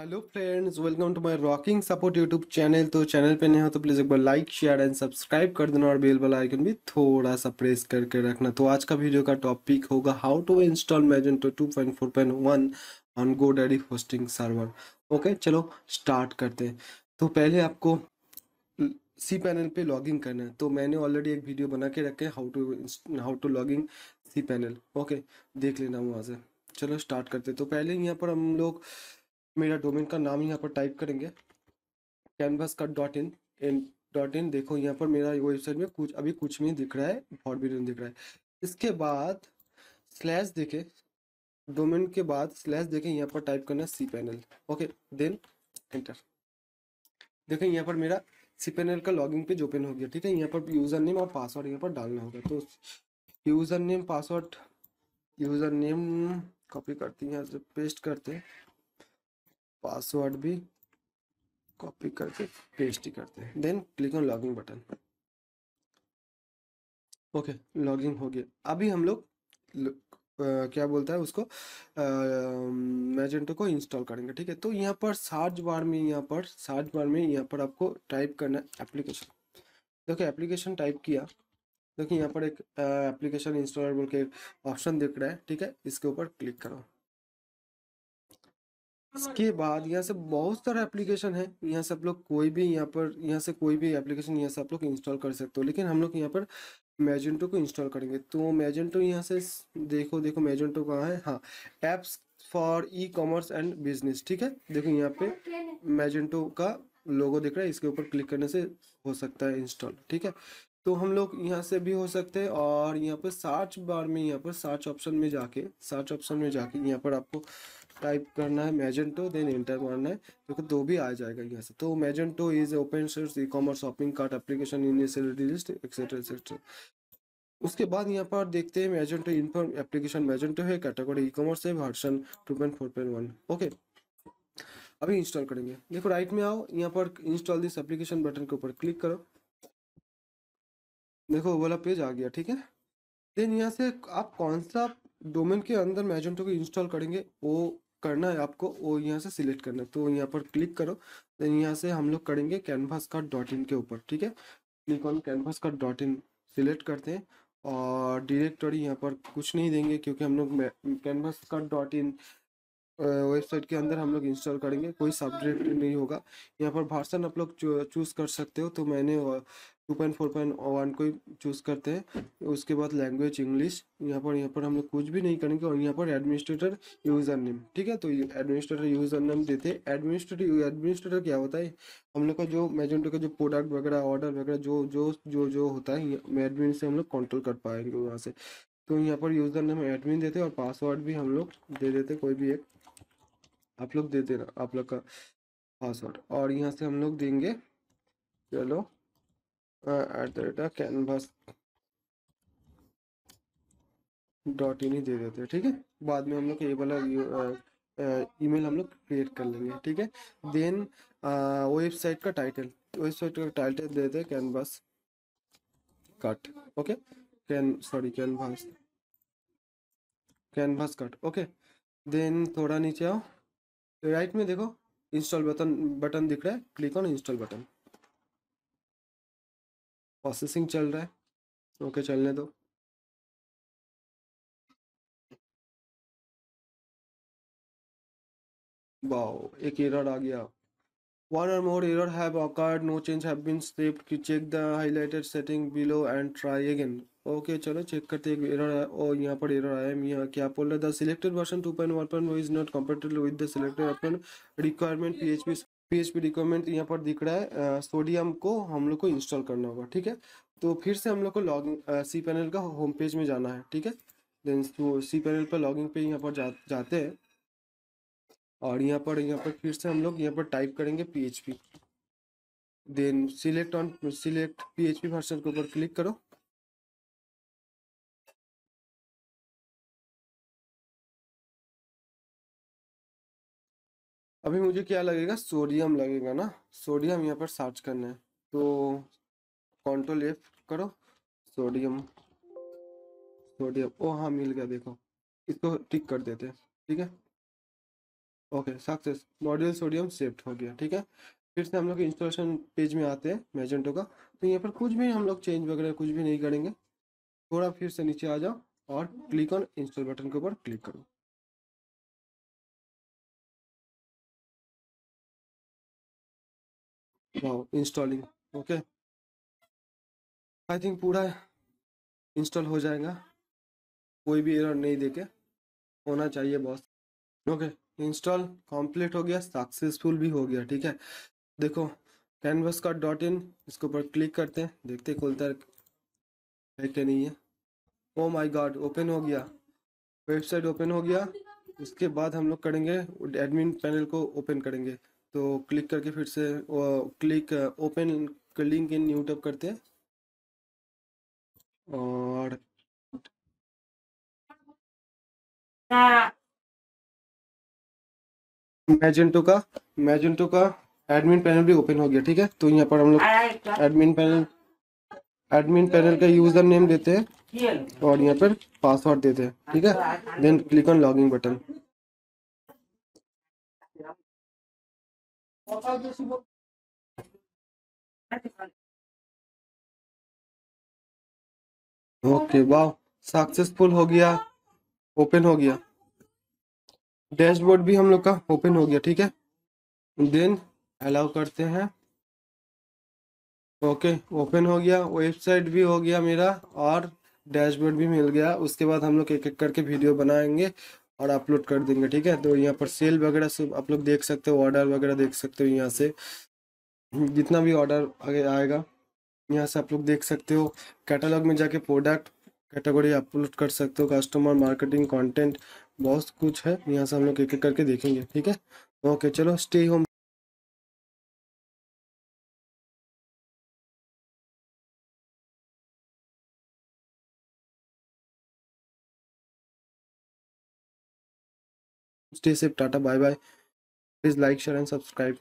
hello friends welcome to my rocking support YouTube channel तो channel पे नहीं हो तो प्लीज़ एक बार लाइक शेयर एंड सब्सक्राइब कर देना और बेल वाला आइकन भी थोड़ा सा प्रेस करके रखना तो आज का वीडियो का टॉपिक होगा how to install Magento two point four point one on GoDaddy hosting server okay चलो स्टार्ट करते हैं तो पहले आपको सी पैनल पे लॉगिंग करना है तो मैंने ऑलरेडी एक वीडियो बना के रखे how to how to login cPanel okay देख लेना वहाँ से चलो स्टार्ट करते तो पहले यहाँ पर हम लोग मेरा डोमेन का नाम यहाँ पर टाइप करेंगे कैनवास का dot in and dot in देखो यहाँ पर मेरा वेबसाइट में कुछ अभी कुछ नहीं दिख रहा है फॉर भी दिख रहा है इसके बाद स्लैश देखे डोमेन के बाद स्लैश देखें यहाँ पर टाइप करना cPanel okay then enter देखें यहाँ पर मेरा सी पैनल का लॉगिन पेज ओपन हो गया ठीक है यहाँ पर यूज़र नेम और पासवर्ड यहाँ पर डालना होगा तो user name password user name copy करते हैं यहाँ से पेस्ट करते हैं पासवर्ड भी कॉपी करके पेस्ट ही करते हैं then click on login button okay login हो गया अभी हम लोग क्या बोलता है उसको मैजेंटो को इंस्टॉल करेंगे ठीक है तो यहाँ पर सर्च बार में यहाँ पर सर्च बार में यहाँ पर आपको टाइप करना है एप्लीकेशन देखो एप्लीकेशन टाइप किया देखिए यहाँ पर एक एप्लीकेशन इंस्टॉलर बोल के ऑप्शन दिख रहा है ठीक है इसके ऊपर क्लिक करो इसके बाद यहाँ से बहुत सारा एप्लीकेशन है यहाँ से आप लोग कोई भी यहाँ पर यहाँ से कोई भी एप्लीकेशन यहाँ से आप लोग इंस्टॉल कर सकते हो लेकिन हम लोग यहाँ पर मैजेंटो को इंस्टॉल करेंगे तो मैजेंटो यहाँ से देखो देखो मैजेंटो कहाँ है हाँ apps for e commerce and business ठीक है देखो यहाँ पे मैजेंटो का लोगो दिख रहा है इसके ऊपर क्लिक करने से हो सकता है इंस्टॉल ठीक है तो हम लोग यहाँ से भी हो सकते हैं और यहाँ पर सर्च बार में यहाँ पर सर्च ऑप्शन में जाके सर्च ऑप्शन में जाके यहाँ पर आपको टाइप करना है मैजेंटो देन इंटर मारना है तो दो भी आ जाएगा यहाँ से तो Magento is open source e commerce shopping cart application initial list etcetera etcetera उसके बाद यहाँ पर देखते हैं मैजेंटो इनफॉर्म एप्लीकेशन मैजेंटो है कैटेगरी ई कॉमर्स है वर्सन 2.4.1 ओके अभी इंस्टॉल करेंगे देखो राइट में आओ यहाँ पर इंस्टॉल दिस एप्लीकेशन बटन के ऊपर क्लिक करो देखो वाला पेज आ गया ठीक है देन यहाँ से आप कौन सा डोमेन के अंदर मैजेंटो को इंस्टॉल करेंगे वो करना है आपको वो यहाँ से सिलेक्ट करना है तो यहाँ पर क्लिक करो देन यहाँ से हम लोग करेंगे कैनवास का डॉट इन के ऊपर ठीक है क्लिक ऑन कैनवास का डॉट इन सिलेक्ट करते हैं और डायरेक्टरी यहाँ पर कुछ नहीं देंगे क्योंकि हम लोग कैनवास का डॉट इन वेबसाइट के अंदर हम लोग इंस्टॉल करेंगे कोई सब्जेक्ट नहीं होगा यहाँ पर भाषण आप लोग चूज़ कर सकते हो तो मैंने 2.4.1 को ही चूज़ करते हैं उसके बाद लैंग्वेज इंग्लिश यहाँ पर यहाँ पर हम लोग कुछ भी नहीं करेंगे और यहाँ पर एडमिनिस्ट्रेटर यूज़र नेम ठीक है तो एडमिनिस्ट्रेटर यूज़र नेम देते एडमिनिस्ट्रेटर एडमिनिस्ट्रेटर क्या होता है हम लोग का जो मेजेंटो का जो प्रोडक्ट वगैरह ऑर्डर वगैरह जो जो जो जो होता है एडमिन से हम लोग कंट्रोल कर पाएंगे वहाँ से तो यहाँ पर यूज़र नेम एडमिन देते और पासवर्ड भी हम लोग दे देते कोई भी एक आप लोग दे देना आप लोग का पासवर्ड और यहाँ से हम लोग देंगे चलो at the rate of canvas dot in ही दे देते हैं ठीक है बाद में हम लोग ये वाला ईमेल हम लोग क्रिएट कर लेंगे ठीक है देन वेबसाइट का टाइटल वेबसाइट का टाइटल दे देते canvas cut okay can sorry canvas canvas cut okay then थोड़ा नीचे आओ राइट में देखो इंस्टॉल बटन बटन दिख रहा है click on install button processing चल रहा है ओके चलने दो वाओ एक एरर आ गया वन और more error have occurred no change have been been की check the highlighted setting below and try again okay चलो चेक करते हैं एरर है और यहाँ पर एरर आया है यहाँ क्या बोल रहा है the selected version 2.1.1 is not compatible with the selected upon requirement PHP PHP requirement यहाँ पर दिख रहा है सोडियम को हम लोग को इंस्टॉल करना होगा ठीक है तो फिर से हम लोग को लॉग सी पैनल का होम पेज में जाना है ठीक है देन सी पैनल पर लॉगिंग पे यहाँ पर जा, जाते हैं और यहाँ पर यहाँ पर फिर से हम लोग यहाँ पर टाइप करेंगे P then select on select P version के ऊपर क्लिक करो अभी मुझे क्या लगेगा सोडियम लगेगा ना सोडियम यहाँ पर सर्च करना है तो कंट्रोल एफ करो सोडियम सोडियम ओ हाँ मिल गया देखो इसको टिक कर देते हैं ठीक है okay success module sodium saved हो गया ठीक है फिर से हम लोग इंस्टॉलेशन पेज में आते हैं मैजेंटो का तो यहाँ पर कुछ भी हम लोग चेंज वगैरह कुछ भी नहीं करेंगे थोड़ा फिर से नीचे आ जाओ और क्लिक ऑन इंस्टॉल बटन के ऊपर क्लिक करो इंस्टॉलिंग ओके आई थिंक पूरा इंस्टॉल हो जाएगा कोई भी एरर नहीं देके होना चाहिए बॉस ओके इंस्टॉल कंप्लीट हो गया सक्सेसफुल भी हो गया ठीक है देखो कैनवस का डॉट इन इसके ऊपर क्लिक करते हैं देखते खुलता है कि नहीं है ओ माय गॉड ओपन हो गया वेबसाइट ओपन हो गया उसके बाद हम लोग करेंगे एडमिन पैनल को ओपन करेंगे तो क्लिक करके फिर से click open link in new tab करते हैं और मैजेंटो का मैजेंटो का एडमिन पैनल भी ओपन हो गया ठीक है तो यहाँ पर हम लोग एडमिन पैनल एडमिन पैनल का यूजर नेम देते हैं और यहाँ पर पासवर्ड देते हैं ठीक है then click on login button okay वाह सक्सेसफुल हो गया ओपन हो गया डैशबोर्ड भी हम लोग का ओपन हो गया ठीक है देन अलाउ करते हैं ओके ओपन हो गया वेबसाइट भी हो गया मेरा और डैशबोर्ड भी मिल गया उसके बाद हम लोग एक एक करके वीडियो बनाएंगे और अपलोड कर देंगे ठीक है तो यहाँ पर सेल वगैरह सब आप लोग देख सकते हो ऑर्डर वगैरह देख सकते हो यहाँ से जितना भी ऑर्डर आगे आएगा यहाँ से आप लोग देख सकते हो कैटलॉग में जाके प्रोडक्ट कैटेगरी अपलोड कर सकते हो कस्टमर मार्केटिंग कंटेंट बहुत कुछ है यहाँ से हम लोग एक एक करके देखेंगे ठीक है ओके चलो stay home stay safe tata bye bye please like share and subscribe